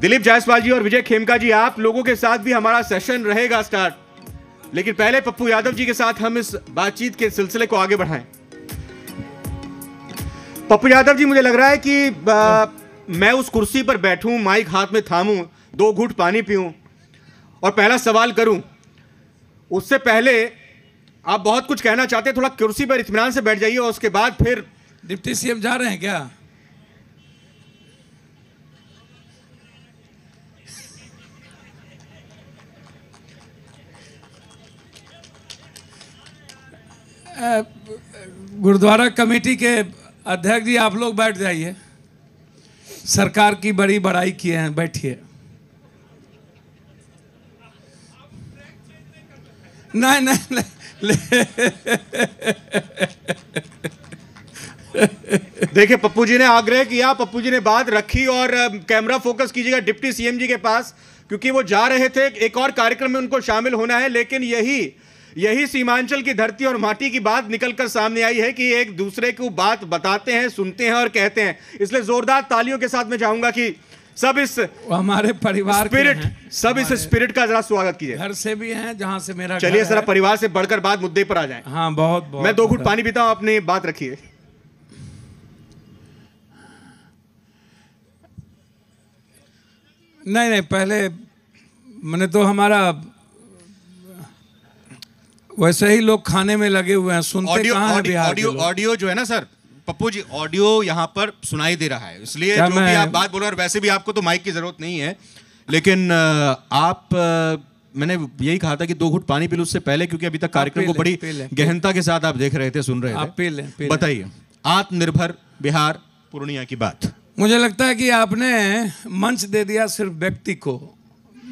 दिलीप जायसवाल जी और विजय खेमका जी आप लोगों के साथ भी हमारा सेशन रहेगा स्टार्ट लेकिन पहले पप्पू यादव जी के साथ हम इस बातचीत के सिलसिले को आगे बढ़ाएं पप्पू यादव जी मुझे लग रहा है कि आ, मैं उस कुर्सी पर बैठूं माइक हाथ में थामूं दो घूट पानी पीऊं और पहला सवाल करूं उससे पहले आप बहुत कुछ कहना चाहते हैं थोड़ा कुर्सी पर इतमान से बैठ जाइए और उसके बाद फिर डिप्टी सीएम जा रहे हैं क्या गुरुद्वारा कमेटी के अध्यक्ष जी आप लोग बैठ जाइए सरकार की बड़ी बड़ाई किए हैं बैठिए नहीं नहीं देखिए पप्पू जी ने आग्रह किया पप्पू जी ने बात रखी और कैमरा फोकस कीजिएगा डिप्टी सीएम जी के पास क्योंकि वो जा रहे थे एक और कार्यक्रम में उनको शामिल होना है लेकिन यही यही सीमांचल की धरती और माटी की बात निकलकर सामने आई है कि एक दूसरे को बात बताते हैं सुनते हैं और कहते हैं इसलिए जोरदार तालियों के साथ मैं चाहूंगा कि सब इस हमारे परिवार स्पिरिट सब इस स्पिरिट का जरा स्वागत कीजिए घर से भी हैं जहाँ से मेरा चलिए सर परिवार से बढ़कर बात मुद्दे पर आ जाए हाँ बहुत, बहुत मैं दो घुट पानी पीता हूँ अपनी बात रखिए नहीं नहीं पहले मैंने तो हमारा वैसे ही लोग खाने में लगे हुए हैं सुनते ऑडियो ऑडियो ऑडियो जो है ना सर पप्पू जी ऑडियो यहाँ पर सुनाई दे रहा है इसलिए जो भी आप बात बोल रहे हैं वैसे भी आपको तो माइक की जरूरत नहीं है लेकिन आप मैंने यही कहा था कि दो घुट पानी पी लो उससे पहले क्योंकि अभी तक कार्यक्रम को बड़ी गहनता के साथ आप देख रहे थे सुन रहे थे बताइए आत्मनिर्भर बिहार पूर्णिया की बात मुझे लगता है कि आपने मंच दे दिया सिर्फ व्यक्ति को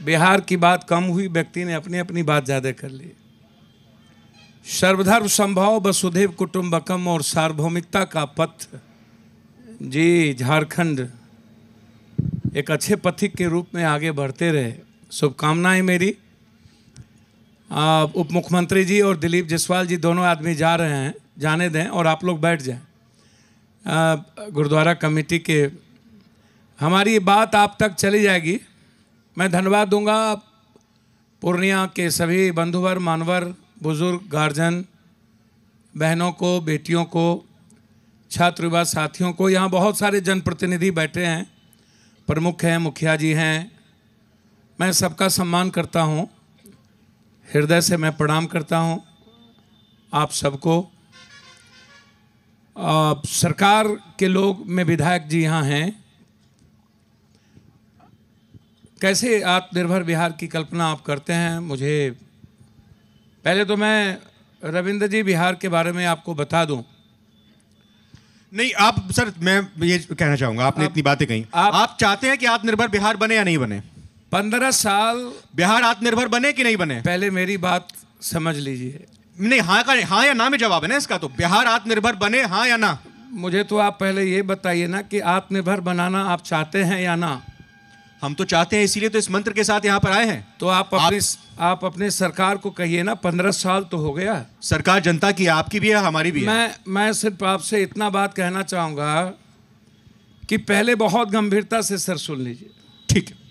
बिहार की बात कम हुई व्यक्ति ने अपनी अपनी बात ज़्यादा कर ली सर्वधर्म संभव वसुधैव कुटुंबकम और सार्वभौमिकता का पथ जी झारखंड एक अच्छे पथिक के रूप में आगे बढ़ते रहे शुभकामनाएं मेरी उप मुख्यमंत्री जी और दिलीप जसवाल जी दोनों आदमी जा रहे हैं जाने दें और आप लोग बैठ जाएं गुरुद्वारा कमेटी के हमारी बात आप तक चली जाएगी मैं धन्यवाद दूंगा पूर्णिया के सभी बंधुवर मानवर बुज़ुर्ग गार्जन बहनों को बेटियों को छात्र युवा साथियों को यहाँ बहुत सारे जनप्रतिनिधि बैठे हैं प्रमुख हैं मुखिया जी हैं मैं सबका सम्मान करता हूँ हृदय से मैं प्रणाम करता हूँ आप सबको सरकार के लोग में विधायक जी यहाँ हैं कैसे आत्मनिर्भर बिहार की कल्पना आप करते हैं मुझे पहले तो मैं रविंद्र जी बिहार के बारे में आपको बता दूं नहीं आप सर मैं ये कहना चाहूंगा आपने आप, इतनी बातें कही आप, आप चाहते हैं कि आत्मनिर्भर बिहार बने या नहीं बने पंद्रह साल बिहार आत्मनिर्भर बने कि नहीं बने पहले मेरी बात समझ लीजिए नहीं हाँ का हाँ या ना में जवाब है ना इसका तो बिहार आत्मनिर्भर बने हाँ या ना मुझे तो आप पहले ये बताइए ना कि आत्मनिर्भर बनाना आप चाहते हैं या ना हम तो चाहते हैं इसीलिए तो इस मंत्र के साथ यहाँ पर आए हैं तो आप अपने आप, आप अपने सरकार को कहिए ना पंद्रह साल तो हो गया सरकार जनता की आपकी भी है हमारी भी मैं है। मैं सिर्फ आपसे इतना बात कहना चाहूँगा कि पहले बहुत गंभीरता से सर सुन लीजिए ठीक है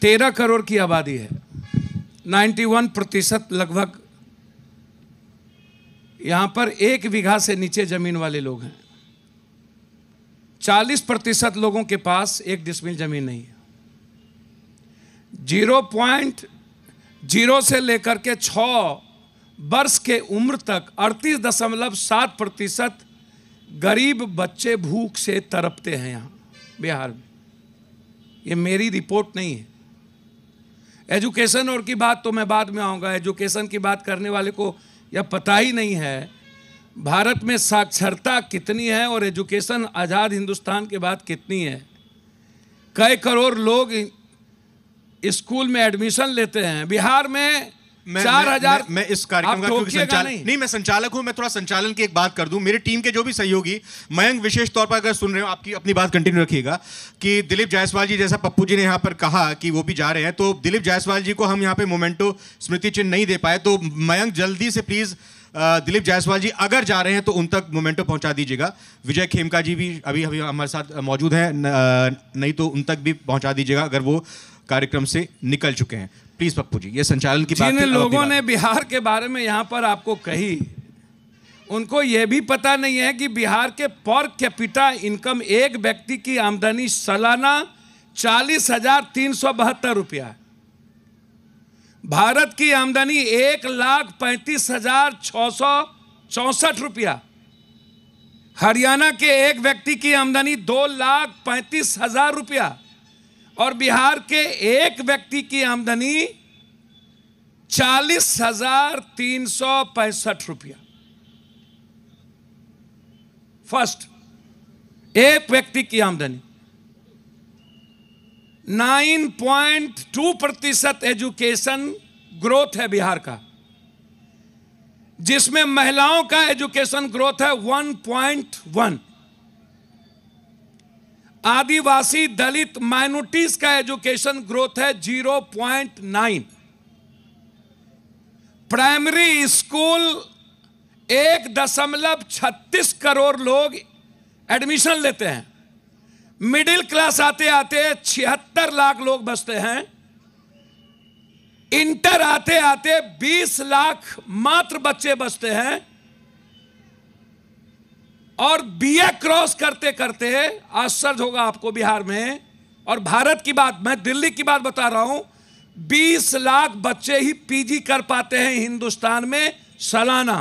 तेरह करोड़ की आबादी है 91 प्रतिशत लगभग यहाँ पर एक बीघा से नीचे जमीन वाले लोग हैं चालीस प्रतिशत लोगों के पास एक डिसमिल जमीन नहीं है जीरो पॉइंट जीरो से लेकर के छ वर्ष के उम्र तक अड़तीस दशमलव सात प्रतिशत गरीब बच्चे भूख से तरपते हैं यहाँ बिहार में ये मेरी रिपोर्ट नहीं है एजुकेशन और की बात तो मैं बाद में आऊँगा एजुकेशन की बात करने वाले को यह पता ही नहीं है भारत में साक्षरता कितनी है और एजुकेशन आज़ाद हिंदुस्तान के बाद कितनी है कई करोड़ लोग स्कूल में एडमिशन लेते हैं बिहार में मैं, चार हजार मैं, मैं इस कार्यक्रम का क्योंकि संचालन नहीं।, नहीं मैं संचालक हूं मैं थोड़ा संचालन की एक बात कर दूं मेरी टीम के जो भी सहयोगी मयंक विशेष तौर पर अगर सुन रहे हो आपकी अपनी बात कंटिन्यू रखिएगा कि दिलीप जायसवाल जी जैसा पप्पू जी ने यहाँ पर कहा कि वो भी जा रहे हैं तो दिलीप जायसवाल जी को हम यहाँ पे मोमेंटो स्मृति चिन्ह नहीं दे पाए तो मयंक जल्दी से प्लीज़ दिलीप जायसवाल जी अगर जा रहे हैं तो उन तक मोमेंटो पहुंचा दीजिएगा विजय खेमका जी भी अभी अभी हमारे साथ मौजूद हैं नहीं तो उन तक भी पहुंचा दीजिएगा अगर वो कार्यक्रम से निकल चुके हैं प्लीज पप्पू जी ये संचालन की बात लोगों ने बिहार के बारे में यहाँ पर आपको कही उनको यह भी पता नहीं है कि बिहार के पर कैपिटा इनकम एक व्यक्ति की आमदनी सालाना चालीस हजार तीन सौ बहत्तर रुपया है भारत की आमदनी एक लाख पैंतीस हजार छ सौ चौसठ रुपया हरियाणा के एक व्यक्ति की आमदनी दो लाख पैंतीस हजार रुपया और बिहार के एक व्यक्ति की आमदनी चालीस हजार तीन सौ पैंसठ रुपया फर्स्ट एक व्यक्ति की आमदनी 9.2 प्रतिशत एजुकेशन ग्रोथ है बिहार का जिसमें महिलाओं का एजुकेशन ग्रोथ है 1.1 आदिवासी दलित माइनोरिटीज का एजुकेशन ग्रोथ है 0.9 प्राइमरी स्कूल एक दशमलव छत्तीस करोड़ लोग एडमिशन लेते हैं मिडिल क्लास आते आते छिहत्तर लाख लोग बसते हैं इंटर आते आते 20 लाख मात्र बच्चे बसते हैं और बीए क्रॉस करते करते आश्चर्य होगा आपको बिहार में और भारत की बात मैं दिल्ली की बात बता रहा हूं 20 लाख बच्चे ही पीजी कर पाते हैं हिंदुस्तान में सालाना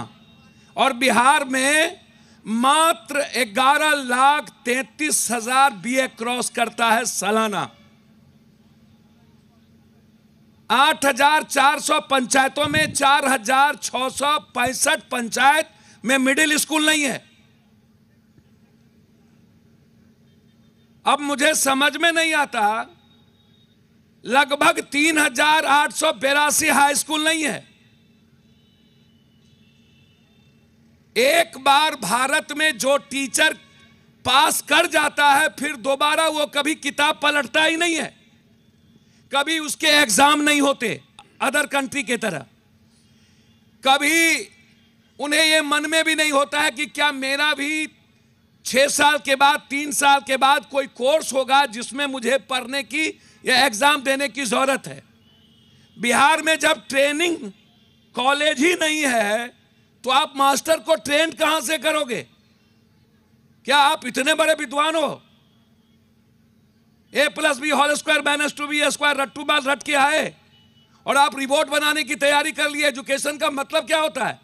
और बिहार में मात्र ग्यारह लाख तैतीस हजार बी क्रॉस करता है सालाना आठ हजार चार सौ पंचायतों में चार हजार छ सौ पैंसठ पंचायत में मिडिल स्कूल नहीं है अब मुझे समझ में नहीं आता लगभग तीन हजार आठ सौ बेरासी हाई स्कूल नहीं है एक बार भारत में जो टीचर पास कर जाता है फिर दोबारा वो कभी किताब पलटता ही नहीं है कभी उसके एग्जाम नहीं होते अदर कंट्री के तरह कभी उन्हें ये मन में भी नहीं होता है कि क्या मेरा भी छह साल के बाद तीन साल के बाद कोई कोर्स होगा जिसमें मुझे पढ़ने की या एग्ज़ाम देने की ज़रूरत है बिहार में जब ट्रेनिंग कॉलेज ही नहीं है तो आप मास्टर को ट्रेन कहां से करोगे क्या आप इतने बड़े विद्वान हो A plus B whole square minus two B square रट टू बार रट के आए और आप रिपोर्ट बनाने की तैयारी कर ली एजुकेशन का मतलब क्या होता है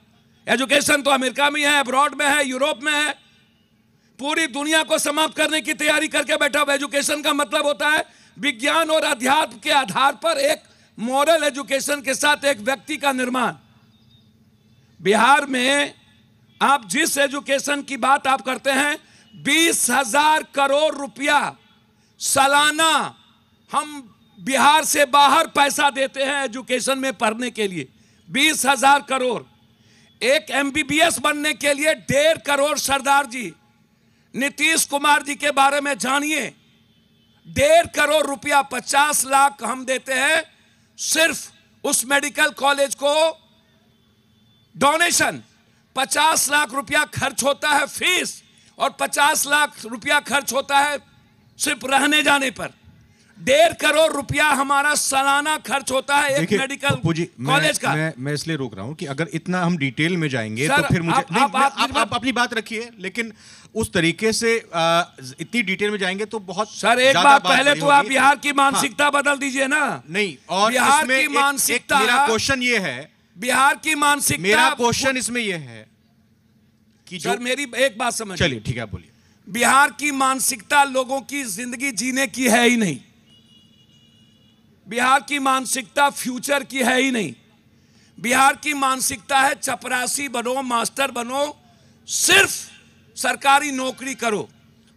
एजुकेशन तो अमेरिका में है अब्रॉड में है यूरोप में है पूरी दुनिया को समाप्त करने की तैयारी करके बैठा हुआ एजुकेशन का मतलब होता है विज्ञान और अध्यात्म के आधार पर एक मॉरल एजुकेशन के साथ एक व्यक्ति का निर्माण बिहार में आप जिस एजुकेशन की बात आप करते हैं बीस हजार करोड़ रुपया सालाना हम बिहार से बाहर पैसा देते हैं एजुकेशन में पढ़ने के लिए बीस हजार करोड़ एक एमबीबीएस बनने के लिए डेढ़ करोड़ सरदार जी नीतीश कुमार जी के बारे में जानिए डेढ़ करोड़ रुपया पचास लाख हम देते हैं सिर्फ उस मेडिकल कॉलेज को डोनेशन पचास लाख रुपया खर्च होता है फीस और पचास लाख रुपया खर्च होता है सिर्फ रहने जाने पर डेढ़ करोड़ रुपया हमारा सालाना खर्च होता है एक मेडिकल कॉलेज का मैं, मैं इसलिए रोक रहा हूँ कि अगर इतना हम डिटेल में जाएंगे तो सर, तो फिर मुझे आप, नहीं, आप, आप, आप, आप अपनी बात रखिए लेकिन उस तरीके से आ, इतनी डिटेल में जाएंगे तो बहुत सर एक बात पहले तो आप बिहार की हाँ। मानसिकता बदल दीजिए ना नहीं और बिहार की मानसिकता क्वेश्चन ये है बिहार की मानसिकता मेरा क्वेश्चन इसमें यह है कि सर मेरी एक बात समझ चलिए ठीक है बोलिए बिहार की मानसिकता लोगों की जिंदगी जीने की है ही नहीं बिहार की मानसिकता फ्यूचर की है ही नहीं बिहार की मानसिकता है चपरासी बनो मास्टर बनो सिर्फ सरकारी नौकरी करो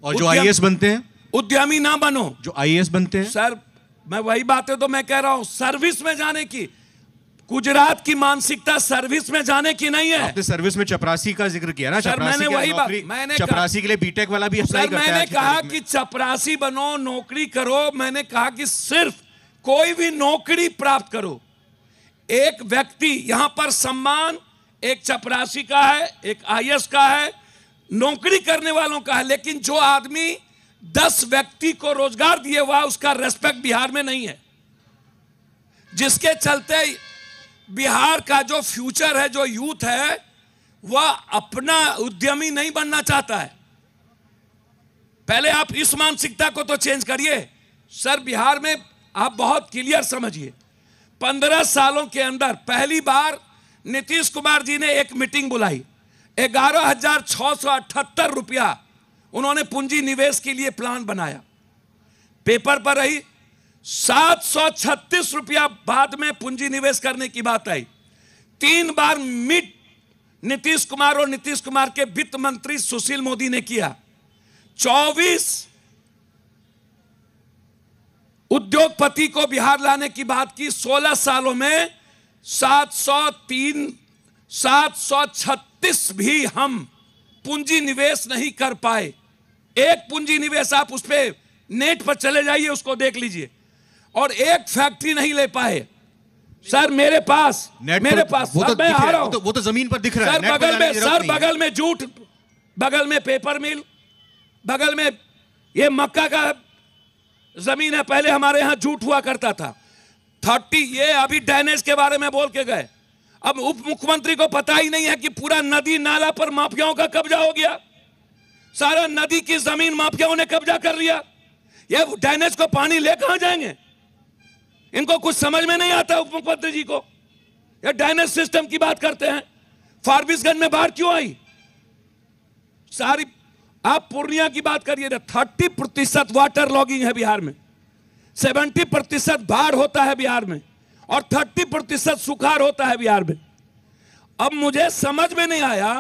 और जो आईएएस बनते हैं उद्यमी ना बनो जो आईएएस बनते हैं सर मैं वही बातें तो मैं कह रहा हूं सर्विस में जाने की गुजरात की मानसिकता सर्विस में जाने की नहीं है आपने सर्विस में चपरासी का जिक्र किया ना सर मैंने वही बात मैंने चपरासी के लिए बीटेक वाला भी अप्लाई करता मैंने कहा कि चपरासी बनो नौकरी करो मैंने कहा कि सिर्फ कोई भी नौकरी प्राप्त करो एक व्यक्ति यहां पर सम्मान एक चपरासी का है एक आई का है नौकरी करने वालों का है लेकिन जो आदमी दस व्यक्ति को रोजगार दिए हुआ उसका रेस्पेक्ट बिहार में नहीं है जिसके चलते बिहार का जो फ्यूचर है जो यूथ है वह अपना उद्यमी नहीं बनना चाहता है पहले आप इस मानसिकता को तो चेंज करिए सर बिहार में आप बहुत क्लियर समझिए पंद्रह सालों के अंदर पहली बार नीतीश कुमार जी ने एक मीटिंग बुलाई ग्यारह हजार छह सौ अठहत्तर रुपया उन्होंने पूंजी निवेश के लिए प्लान बनाया पेपर पर रही सात सौ छत्तीस रुपया बाद में पूंजी निवेश करने की बात आई तीन बार मिट नीतीश कुमार और नीतीश कुमार के वित्त मंत्री सुशील मोदी ने किया चौबीस उद्योगपति को बिहार लाने की बात की सोलह सालों में सात सौ तीन सात सौ छत्तीस भी हम पूंजी निवेश नहीं कर पाए एक पूंजी निवेश आप उस पर नेट पर चले जाइए उसको देख लीजिए और एक फैक्ट्री नहीं ले पाए सर मेरे पास मेरे तो- पास वो तो मैं आ रहा हूँ तो, वो तो जमीन पर दिख रहा है सर बगल में सर बगल में जूट बगल में पेपर मिल बगल में ये मक्का का जमीन है पहले हमारे यहां जूट हुआ करता था थर्टी ये अभी डैनेज के बारे में बोल के गए अब उप मुख्यमंत्री को पता ही नहीं है कि पूरा नदी नाला पर माफियाओं का कब्जा हो गया सारा नदी की जमीन माफियाओं ने कब्जा कर लिया ये डैनेज को पानी ले कहा जाएंगे इनको कुछ समझ में नहीं आता उप मुख्यमंत्री जी को या डायनेस सिस्टम की बात करते हैं फारबिसगंज में बाढ़ क्यों आई सारी आप पूर्णिया की बात करिए ना थर्टी प्रतिशत वाटर लॉगिंग है बिहार में सेवेंटी प्रतिशत बाढ़ होता है बिहार में और थर्टी प्रतिशत सुखार होता है बिहार में अब मुझे समझ में नहीं आया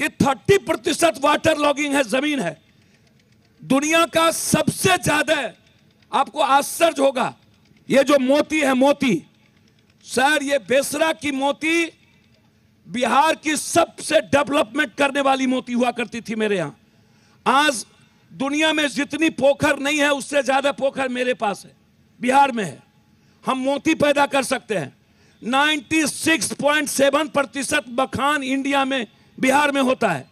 कि थर्टी प्रतिशत वाटर लॉगिंग है जमीन है दुनिया का सबसे ज्यादा आपको आश्चर्य होगा ये जो मोती है मोती सर ये बेसरा की मोती बिहार की सबसे डेवलपमेंट करने वाली मोती हुआ करती थी मेरे यहां आज दुनिया में जितनी पोखर नहीं है उससे ज़्यादा पोखर मेरे पास है बिहार में है हम मोती पैदा कर सकते हैं 96.7 प्रतिशत बखान इंडिया में बिहार में होता है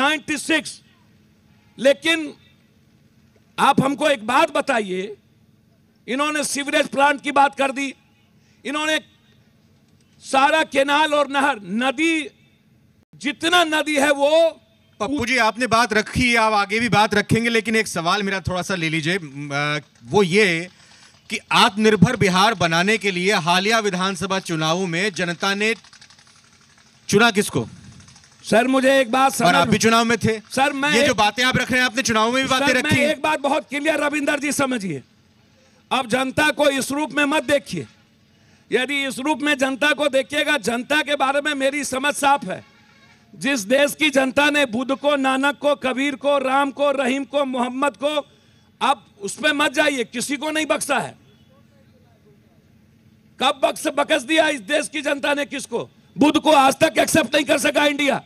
96 लेकिन आप हमको एक बात बताइए इन्होंने सीवरेज प्लांट की बात कर दी इन्होंने सारा केनाल और नहर नदी जितना नदी है वो पप्पू जी आपने बात रखी आप आगे भी बात रखेंगे लेकिन एक सवाल मेरा थोड़ा सा ले लीजिए वो ये कि आत्मनिर्भर बिहार बनाने के लिए हालिया विधानसभा चुनावों में जनता ने चुना किसको सर मुझे एक बात सर आप भी चुनाव में थे सर मैं ये एक... जो बातें आप रख रहे हैं आपने चुनाव में भी बातें रखी एक बात बहुत क्लियर रविंदर जी समझिए अब जनता को इस रूप में मत देखिए यदि इस रूप में जनता को देखिएगा जनता के बारे में मेरी समझ साफ है जिस देश की जनता ने बुद्ध को नानक को कबीर को राम को रहीम को मोहम्मद को आप उस पर मत जाइए किसी को नहीं बख्शा है कब बक्स बकस दिया इस देश की जनता ने किसको बुद्ध को आज तक एक्सेप्ट नहीं कर सका इंडिया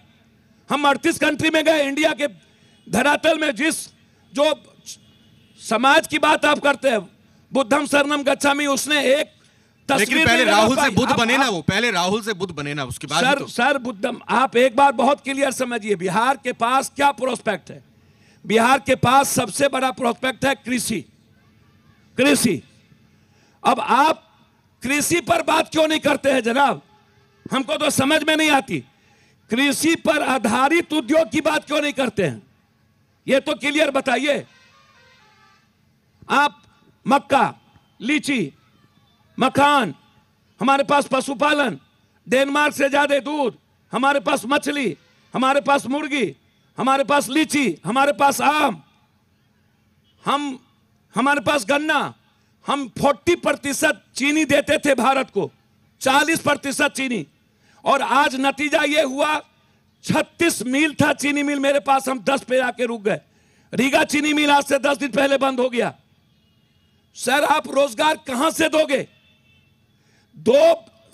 हम अड़तीस कंट्री में गए इंडिया के धरातल में जिस जो समाज की बात आप करते हैं बुद्धम सरनम गच्छामी उसने एक तस्वीर पहले राहुल से बुद्ध बने ना वो पहले राहुल से बुद्ध बने ना उसके बाद सर तो। सर बुद्धम आप एक बार बहुत क्लियर समझिए बिहार के पास क्या प्रोस्पेक्ट है बिहार के पास सबसे बड़ा प्रोस्पेक्ट है कृषि कृषि अब आप कृषि पर बात क्यों नहीं करते हैं जनाब हमको तो समझ में नहीं आती कृषि पर आधारित उद्योग की बात क्यों नहीं करते हैं ये तो क्लियर बताइए आप मक्का लीची मखान हमारे पास पशुपालन डेनमार्क से ज़्यादा दूध हमारे पास मछली हमारे पास मुर्गी हमारे पास लीची हमारे पास आम हम हमारे पास गन्ना हम 40 प्रतिशत चीनी देते थे भारत को 40 प्रतिशत चीनी और आज नतीजा ये हुआ 36 मील था चीनी मिल मेरे पास हम 10 पे आके रुक गए रीगा चीनी मिल आज से 10 दिन पहले बंद हो गया सर आप रोजगार कहां से दोगे दो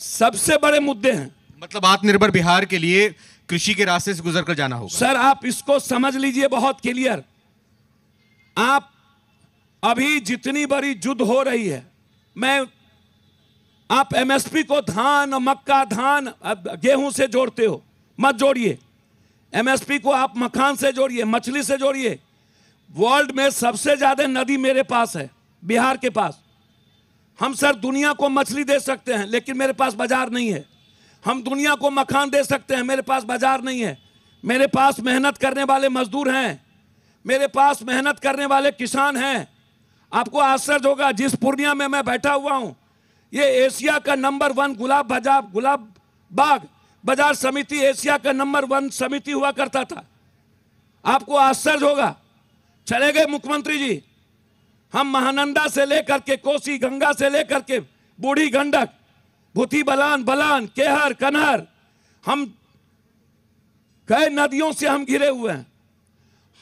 सबसे बड़े मुद्दे हैं मतलब आत्मनिर्भर बिहार के लिए कृषि के रास्ते से गुजर कर जाना होगा सर आप इसको समझ लीजिए बहुत क्लियर आप अभी जितनी बड़ी युद्ध हो रही है मैं आप एमएसपी को धान मक्का धान गेहूं से जोड़ते हो मत जोड़िए एमएसपी को आप मखान से जोड़िए मछली से जोड़िए वर्ल्ड में सबसे ज्यादा नदी मेरे पास है बिहार के पास हम सर दुनिया को मछली दे सकते हैं लेकिन मेरे पास बाजार नहीं है हम दुनिया को मखान दे सकते हैं मेरे पास बाजार नहीं है मेरे पास मेहनत करने वाले मजदूर हैं मेरे पास मेहनत करने वाले किसान हैं आपको आश्चर्य होगा जिस पूर्णिया में मैं बैठा हुआ हूं ये एशिया का नंबर वन गुलाब बाजार गुलाब बाग बाजार समिति एशिया का नंबर वन समिति हुआ करता था आपको आश्चर्य होगा चले गए मुख्यमंत्री जी हम महानंदा से लेकर के कोसी गंगा से लेकर के बूढ़ी गंडक भूती बलान बलान केहर कनहर हम कई नदियों से हम घिरे हुए हैं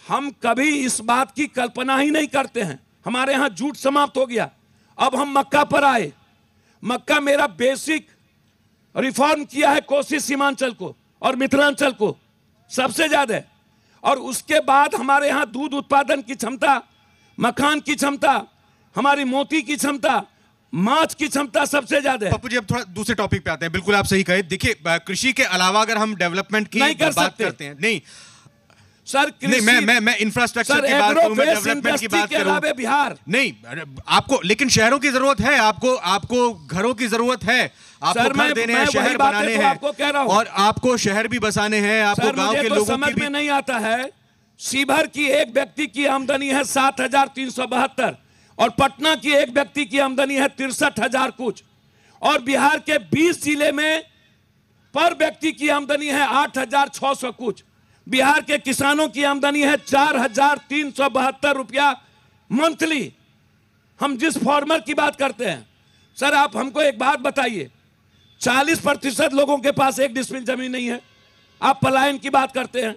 हम कभी इस बात की कल्पना ही नहीं करते हैं हमारे यहाँ झूठ समाप्त हो गया अब हम मक्का पर आए मक्का मेरा बेसिक रिफॉर्म किया है कोसी सीमांचल को और मिथिलांचल को सबसे ज्यादा और उसके बाद हमारे यहाँ दूध उत्पादन की क्षमता मखान की क्षमता हमारी मोती की क्षमता माछ की क्षमता सबसे ज्यादा है पप्पू जी अब थोड़ा दूसरे टॉपिक पे आते हैं बिल्कुल आप सही कहे देखिए कृषि के अलावा अगर हम डेवलपमेंट की नहीं कर बात करते हैं नहीं सर नहीं मैं मैं मैं इंफ्रास्ट्रक्चर की बात करूं मैं डेवलपमेंट की बात करूं बिहार नहीं आपको लेकिन शहरों की जरूरत है आपको आपको घरों की जरूरत है आपको सर, घर देने हैं शहर बनाने तो हैं और आपको शहर भी बसाने हैं आपको गांव के तो लोगों की भी नहीं आता है शिवहर की एक व्यक्ति की आमदनी है सात हजार तीन सौ बहत्तर और पटना की एक व्यक्ति की आमदनी है तिरसठ हजार कुछ और बिहार के बीस जिले में पर व्यक्ति की आमदनी है आठ हजार छ सौ कुछ बिहार के किसानों की आमदनी है चार हजार तीन सौ बहत्तर रुपया मंथली हम जिस फॉर्मर की बात करते हैं सर आप हमको एक बात बताइए चालीस प्रतिशत लोगों के पास एक डिस्मिल जमीन नहीं है आप पलायन की बात करते हैं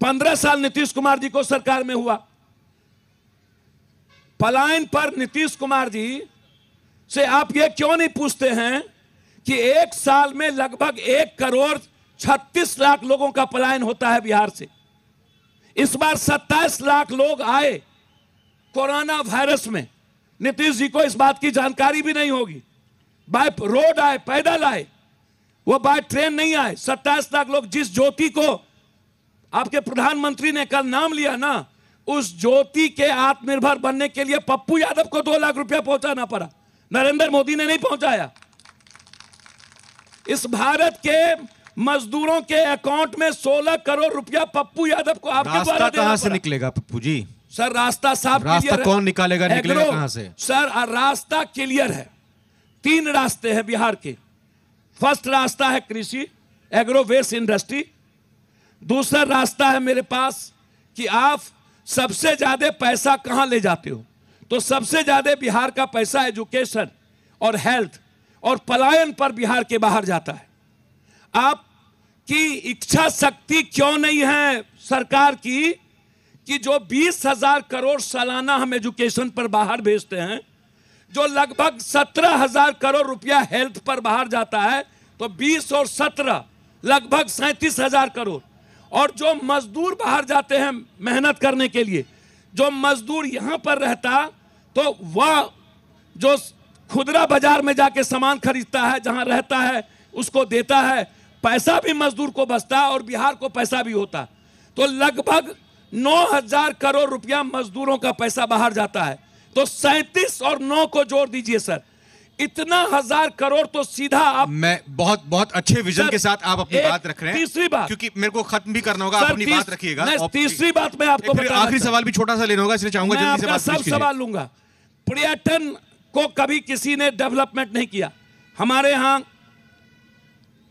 पंद्रह साल नीतीश कुमार जी को सरकार में हुआ पलायन पर नीतीश कुमार जी से आप ये क्यों नहीं पूछते हैं कि एक साल में लगभग एक करोड़ छत्तीस लाख लोगों का पलायन होता है बिहार से इस बार सत्ताईस लाख लोग आए कोरोना वायरस में नीतीश जी को इस बात की जानकारी भी नहीं होगी बाय रोड आए पैदल आए वो बाय ट्रेन नहीं आए सत्ताईस लाख लोग जिस ज्योति को आपके प्रधानमंत्री ने कल नाम लिया ना उस ज्योति के आत्मनिर्भर बनने के लिए पप्पू यादव को दो लाख रुपया पहुंचाना पड़ा नरेंद्र मोदी ने नहीं पहुंचाया इस भारत के मजदूरों के अकाउंट में 16 करोड़ रुपया पप्पू यादव को आपके रास्ता कहां से निकलेगा पप्पू जी सर रास्ता साफ रास्ता कौन निकालेगा निकलेगा कहां से सर रास्ता क्लियर है तीन रास्ते हैं बिहार के फर्स्ट रास्ता है कृषि एग्रो वेस्ट इंडस्ट्री दूसरा रास्ता है मेरे पास कि आप सबसे ज़्यादा पैसा कहां ले जाते हो तो सबसे ज़्यादा बिहार का पैसा एजुकेशन और हेल्थ और पलायन पर बिहार के बाहर जाता है आप की इच्छा शक्ति क्यों नहीं है सरकार की कि जो बीस हजार करोड़ सालाना हम एजुकेशन पर बाहर भेजते हैं जो लगभग सत्रह हजार करोड़ रुपया हेल्थ पर बाहर जाता है तो बीस और सत्रह लगभग सैंतीस हजार करोड़ और जो मजदूर बाहर जाते हैं मेहनत करने के लिए जो मजदूर यहाँ पर रहता तो वह जो खुदरा बाजार में जाके सामान खरीदता है जहाँ रहता है उसको देता है पैसा भी मजदूर को बचता और बिहार को पैसा भी होता तो लगभग नौ हजार करोड़ रुपया मजदूरों का पैसा बाहर जाता है तो सैंतीस और नौ को जोड़ दीजिए सर इतना हजार करोड़ तो सीधा आप मैं बहुत बहुत अच्छे विजन के साथ आप अपनी बात रख रहे हैं तीसरी बात क्योंकि मेरे को खत्म भी करना होगा अपनी बात रखिएगा तीसरी बात मैं आपको आखिरी सवाल भी छोटा सा लेना होगा इसलिए चाहूंगा जल्दी से बात सब सवाल लूंगा पर्यटन को कभी किसी ने डेवलपमेंट नहीं किया हमारे यहां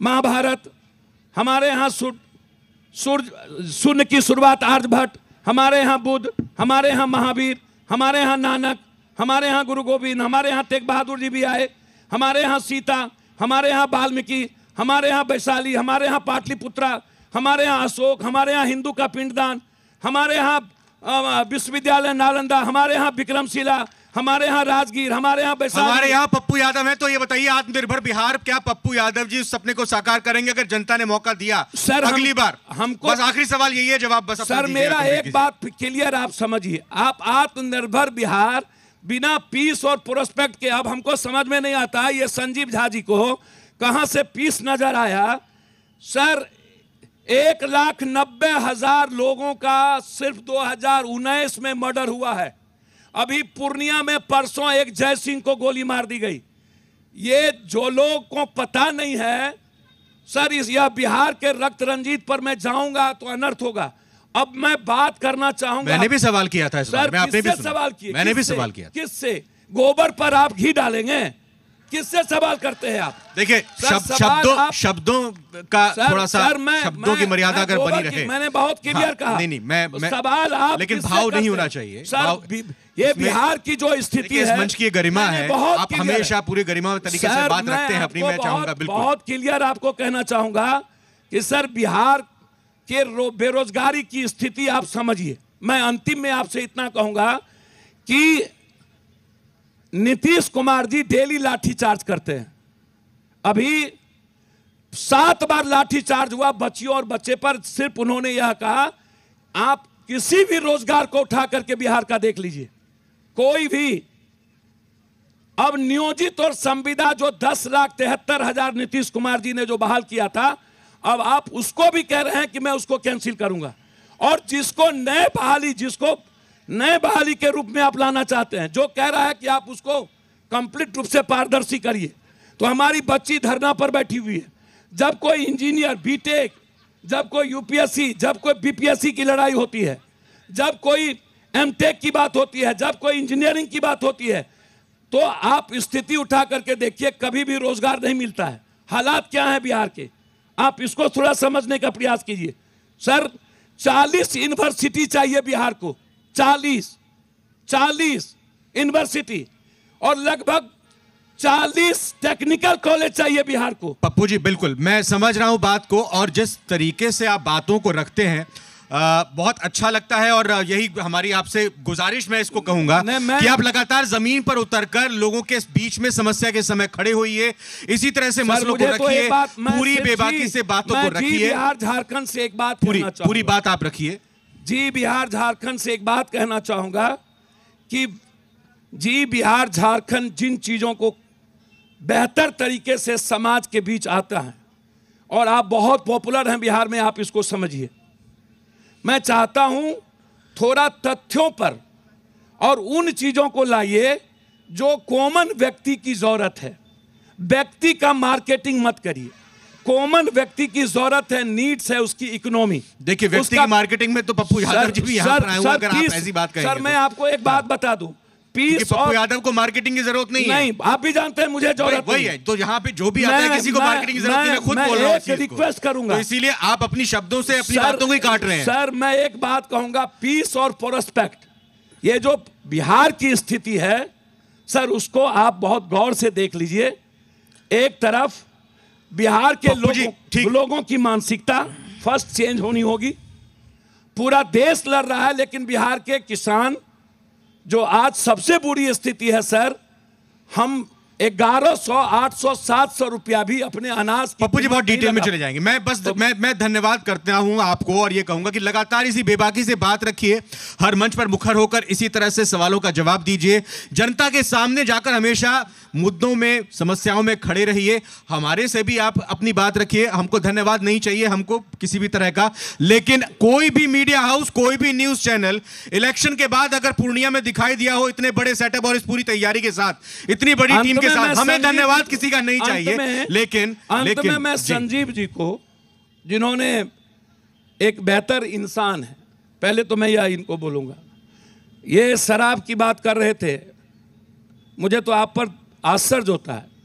महाभारत हमारे यहां सूर्य शून्य की शुरुआत आर्यभट्ट हमारे यहां बुद्ध हमारे यहां महावीर हमारे यहां नानक हमारे यहाँ गुरु गोविंद हमारे यहाँ तेग बहादुर जी भी आए हमारे यहाँ सीता हमारे यहाँ बाल्मीकि हमारे यहाँ वैशाली हमारे यहाँ पाटलिपुत्रा हमारे यहाँ अशोक हमारे यहाँ हिंदू का पिंडदान हमारे यहाँ विश्वविद्यालय नालंदा हमारे यहाँ विक्रमशिला हमारे यहाँ राजगीर हमारे यहाँ वैशाली हमारे यहाँ पप्पू यादव है तो ये बताइए आत्मनिर्भर बिहार क्या पप्पू यादव जी उस सपने को साकार करेंगे अगर जनता ने मौका दिया सर अगली हम, बार हमको बस आखिरी सवाल यही है जवाब बस सर मेरा एक बात क्लियर आप समझिए आप आत्मनिर्भर बिहार बिना पीस और प्रोस्पेक्ट के अब हमको समझ में नहीं आता ये संजीव झा जी को कहा से पीस नजर आया सर एक लाख नब्बे हजार लोगों का सिर्फ दो हजार उन्नीस में मर्डर हुआ है अभी पूर्णिया में परसों एक जय सिंह को गोली मार दी गई ये जो लोग को पता नहीं है सर इस यह बिहार के रक्त रंजीत पर मैं जाऊंगा तो अनर्थ होगा अब मैं बात करना चाहूंगा मैंने भी सवाल किया था इस बार मैं आपने भी सवाल किया मैंने भी सवाल किया किससे गोबर पर आप घी डालेंगे किससे सवाल करते हैं आप देखिए शब, शब्दों आप, शब्दों का सर, थोड़ा सा सर, मैं, शब्दों मैं, की मर्यादा अगर बनी रहे मैंने बहुत क्लियर हाँ, कहा नहीं नहीं मैं, तो मैं सवाल आप लेकिन भाव नहीं होना चाहिए सर, ये बिहार की जो स्थिति है मंच की गरिमा है आप हमेशा पूरी गरिमा तरीके से बात रखते हैं अपनी मैं चाहूंगा बिल्कुल बहुत क्लियर आपको कहना चाहूंगा कि सर बिहार कि बेरोजगारी की स्थिति आप समझिए मैं अंतिम में आपसे इतना कहूंगा कि नीतीश कुमार जी डेली लाठी चार्ज करते हैं अभी सात बार लाठीचार्ज हुआ बच्चियों और बच्चे पर सिर्फ उन्होंने यह कहा आप किसी भी रोजगार को उठा करके बिहार का देख लीजिए कोई भी अब नियोजित और संविदा जो दस लाख तिहत्तर हजार नीतीश कुमार जी ने जो बहाल किया था अब आप उसको भी कह रहे हैं कि मैं उसको कैंसिल करूंगा और जिसको नए बहाली जिसको नए बहाली के रूप में आप लाना चाहते हैं जो कह रहा है कि आप उसको कंप्लीट रूप से पारदर्शी करिए तो हमारी बच्ची धरना पर बैठी हुई है जब कोई इंजीनियर बीटेक जब कोई यूपीएससी जब कोई बीपीएससी की लड़ाई होती है जब कोई एमटेक की बात होती है जब कोई इंजीनियरिंग की बात होती है तो आप स्थिति उठा करके देखिए कभी भी रोजगार नहीं मिलता है हालात क्या है बिहार के आप इसको थोड़ा समझने का प्रयास कीजिए सर चालीस यूनिवर्सिटी चाहिए बिहार को चालीस चालीस यूनिवर्सिटी और लगभग चालीस टेक्निकल कॉलेज चाहिए बिहार को पप्पू जी बिल्कुल मैं समझ रहा हूं बात को और जिस तरीके से आप बातों को रखते हैं बहुत अच्छा लगता है और यही हमारी आपसे गुजारिश मैं इसको कहूंगा मैं... कि आप लगातार जमीन पर उतरकर लोगों के बीच में समस्या के समय खड़े होइए इसी तरह से मसलों को तो रखिए पूरी बेबाकी से बातों को रखिए बिहार झारखंड से एक बात पूरी पूरी बात आप रखिए जी बिहार झारखंड से एक बात कहना चाहूंगा कि जी बिहार झारखंड जिन चीजों को बेहतर तरीके से समाज के बीच आता है और आप बहुत पॉपुलर हैं बिहार में आप इसको समझिए मैं चाहता हूं थोड़ा तथ्यों पर और उन चीज़ों को लाइए जो कॉमन व्यक्ति की ज़रूरत है व्यक्ति का मार्केटिंग मत करिए कॉमन व्यक्ति की जरूरत है नीड्स है उसकी इकोनॉमी देखिए व्यक्ति की मार्केटिंग में तो पप्पू यादव जी भी यहां पर आए हुए अगर आप ऐसी बात सर मैं तो। आपको एक बात हाँ। बता दूं पीस पप्पू यादव को मार्केटिंग की जरूरत नहीं नहीं आप भी जानते हैं मुझे जरूरत वही है तो यहाँ पे जो भी आता है किसी को मार्केटिंग की जरूरत नहीं मैं खुद बोल रहा हूँ रिक्वेस्ट करूंगा तो इसीलिए आप अपनी शब्दों से अपनी बातों को काट रहे हैं सर मैं एक बात कहूंगा पीस और प्रोस्पेक्ट ये जो बिहार की स्थिति है सर उसको आप बहुत गौर से देख लीजिए एक तरफ बिहार के लोगों लोगों की मानसिकता फर्स्ट चेंज होनी होगी पूरा देश लड़ रहा है लेकिन बिहार के किसान जो आज सबसे बुरी स्थिति है सर हम ग्यारह सौ आठ सौ सात सौ रुपया भी अपने अनाज पप्पू जी बहुत डिटेल में चले जाएंगे मैं बस तो मैं मैं धन्यवाद करता हूं आपको और ये कहूंगा कि लगातार इसी बेबाकी से बात रखिए हर मंच पर मुखर होकर इसी तरह से सवालों का जवाब दीजिए जनता के सामने जाकर हमेशा मुद्दों में समस्याओं में खड़े रहिए हमारे से भी आप अपनी बात रखिए हमको धन्यवाद नहीं चाहिए हमको किसी भी तरह का लेकिन कोई भी मीडिया हाउस कोई भी न्यूज चैनल इलेक्शन के बाद अगर पूर्णिया में दिखाई दिया हो इतने बड़े सेटअप और इस पूरी तैयारी के साथ इतनी बड़ी टीम के साथ हमें धन्यवाद किसी का नहीं चाहिए लेकिन अंत में मैं संजीव जी को जिन्होंने एक बेहतर इंसान है पहले तो मैं यह इनको बोलूंगा ये शराब की बात कर रहे थे मुझे तो आप पर आश्चर्य होता है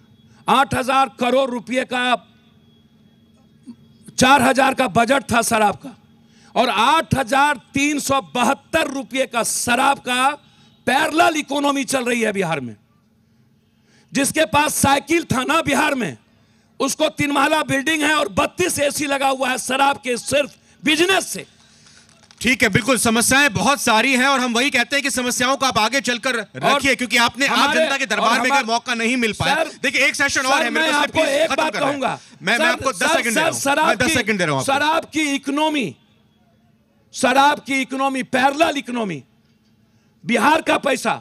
आठ हजार करोड़ रुपये का चार हजार का बजट था शराब का और आठ हजार तीन सौ बहत्तर रुपये का शराब का पैरल इकोनॉमी चल रही है बिहार में जिसके पास साइकिल था ना बिहार में उसको तीन माला बिल्डिंग है और बत्तीस एसी लगा हुआ है शराब के सिर्फ बिजनेस से ठीक है बिल्कुल समस्याएं बहुत सारी हैं और हम वही कहते हैं कि समस्याओं को आप आगे चलकर रखिए क्योंकि आपने आम जनता के दरबार में का मौका नहीं मिल पाया देखिए एक सेशन और है मेरे मैं आपको एक बात कहूंगा मैं मैं आपको दस सेकंड दे रहा हूं दस सेकंड दे रहा हूं शराब की इकोनॉमी शराब की इकोनॉमी पैरल इकोनॉमी बिहार का पैसा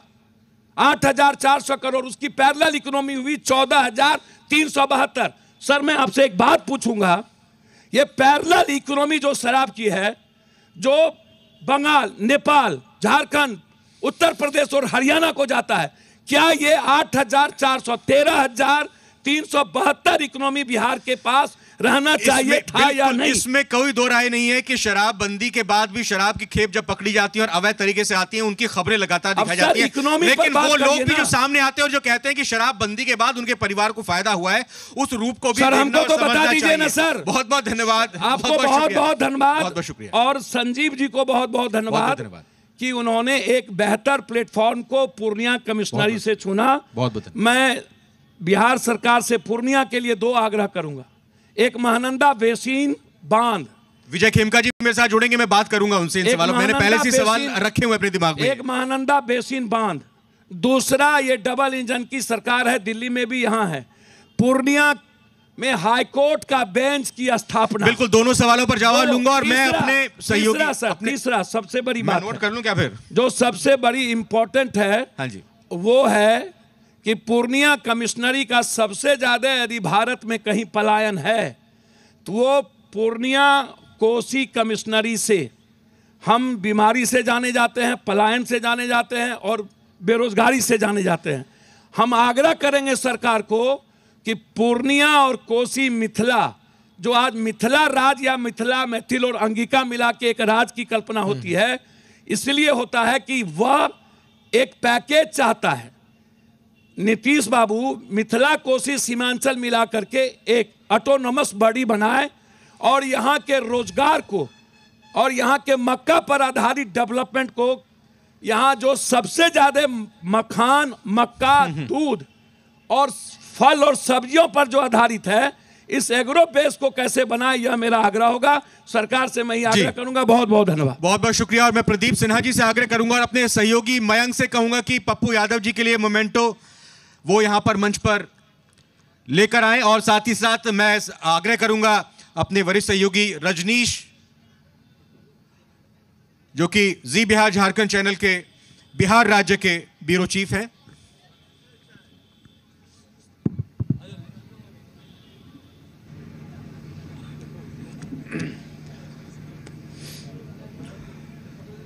8,400 करोड़ उसकी पैरल इकोनॉमी हुई चौदह हजार तीन सौ बहत्तर सर मैं आपसे एक बात पूछूंगा ये पैरल इकोनॉमी जो शराब की है जो बंगाल नेपाल झारखंड उत्तर प्रदेश और हरियाणा को जाता है क्या ये 8,400 बहत्तर इकोनॉमी बिहार के पास रहना चाहिए था या नहीं इसमें कोई दो राय नहीं है कि शराबबंदी के बाद भी शराब की खेप जब पकड़ी जाती है और अवैध तरीके से आती है उनकी खबरें लगातार दिखाई जाती है लेकिन वो लोग भी जो सामने आते हैं और जो कहते हैं कि शराबबंदी के बाद उनके परिवार को फायदा हुआ है उस रूप को भी हमको तो बता दीजिए ना सर बहुत बहुत धन्यवाद आपको बहुत बहुत धन्यवाद बहुत बहुत शुक्रिया और संजीव जी को बहुत बहुत धन्यवाद धन्यवाद कि उन्होंने एक बेहतर प्लेटफॉर्म को पूर्णिया कमिश्नरी से चुना बहुत मैं बिहार सरकार से पूर्णिया के लिए दो आग्रह करूंगा एक महानंदा बेसिन बांध विजय खेमका जी मेरे साथ जुड़ेंगे मैं बात करूंगा उनसे इन सवालों मैंने पहले से सवाल रखे हुए अपने दिमाग में एक महानंदा बेसिन बांध दूसरा ये डबल इंजन की सरकार है दिल्ली में भी यहाँ है पूर्णिया में हाई कोर्ट का बेंच की स्थापना बिल्कुल दोनों सवालों पर जवाब तो लूंगा और मैं अपने सहयोगी सर तीसरा सबसे बड़ी बात कर लू क्या फिर जो सबसे बड़ी इंपॉर्टेंट है हाँ जी वो है कि पूर्णिया कमिश्नरी का सबसे ज़्यादा यदि भारत में कहीं पलायन है तो वो पूर्णिया कोसी कमिश्नरी से हम बीमारी से जाने जाते हैं पलायन से जाने जाते हैं और बेरोजगारी से जाने जाते हैं हम आग्रह करेंगे सरकार को कि पूर्णिया और कोसी मिथिला जो आज मिथिला राज या मिथिला मैथिल और अंगिका मिला के एक राज की कल्पना होती हम्म। है इसलिए होता है कि वह एक पैकेज चाहता है नीतीश बाबू मिथिला कोसी सीमांचल मिला करके एक ऑटोनमस बॉडी बनाए और यहाँ के रोजगार को और यहाँ के मक्का पर आधारित डेवलपमेंट को यहाँ जो सबसे ज़्यादा मखान मक्का हम्म, हम्म। दूध और फल और सब्जियों पर जो आधारित है इस एग्रो बेस को कैसे बनाए यह मेरा आग्रह होगा सरकार से मैं आग्रह करूंगा बहुत बहुत धन्यवाद बहुत बहुत शुक्रिया और मैं प्रदीप सिन्हा जी से आग्रह करूंगा और अपने सहयोगी मयंक से कहूंगा कि पप्पू यादव जी के लिए मोमेंटो वो यहाँ पर मंच पर लेकर आए और साथ ही साथ मैं आग्रह करूंगा अपने वरिष्ठ सहयोगी रजनीश जो कि जी बिहार झारखंड चैनल के बिहार राज्य के ब्यूरो चीफ हैं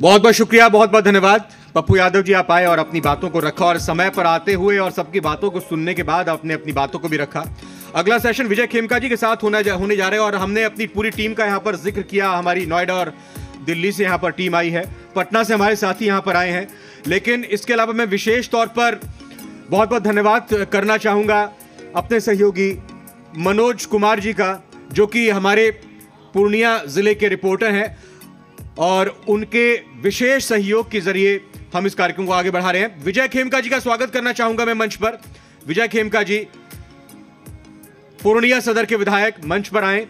बहुत बहुत शुक्रिया बहुत बहुत धन्यवाद पप्पू यादव जी आप आए और अपनी बातों को रखा और समय पर आते हुए और सबकी बातों को सुनने के बाद आपने अपनी बातों को भी रखा अगला सेशन विजय खेमका जी के साथ होना जा, होने जा रहे हैं और हमने अपनी पूरी टीम का यहाँ पर जिक्र किया हमारी नोएडा और दिल्ली से यहाँ पर टीम आई है पटना से हमारे साथी यहाँ पर आए हैं लेकिन इसके अलावा मैं विशेष तौर पर बहुत बहुत धन्यवाद करना चाहूँगा अपने सहयोगी मनोज कुमार जी का जो कि हमारे पूर्णिया ज़िले के रिपोर्टर हैं और उनके विशेष सहयोग के ज़रिए हम इस कार्यक्रम को आगे बढ़ा रहे हैं विजय खेमका जी का स्वागत करना चाहूंगा मैं मंच पर विजय खेमका जी पूर्णिया सदर के विधायक मंच पर आए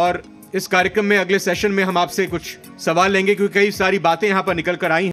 और इस कार्यक्रम में अगले सेशन में हम आपसे कुछ सवाल लेंगे क्योंकि कई सारी बातें यहां पर निकल कर आई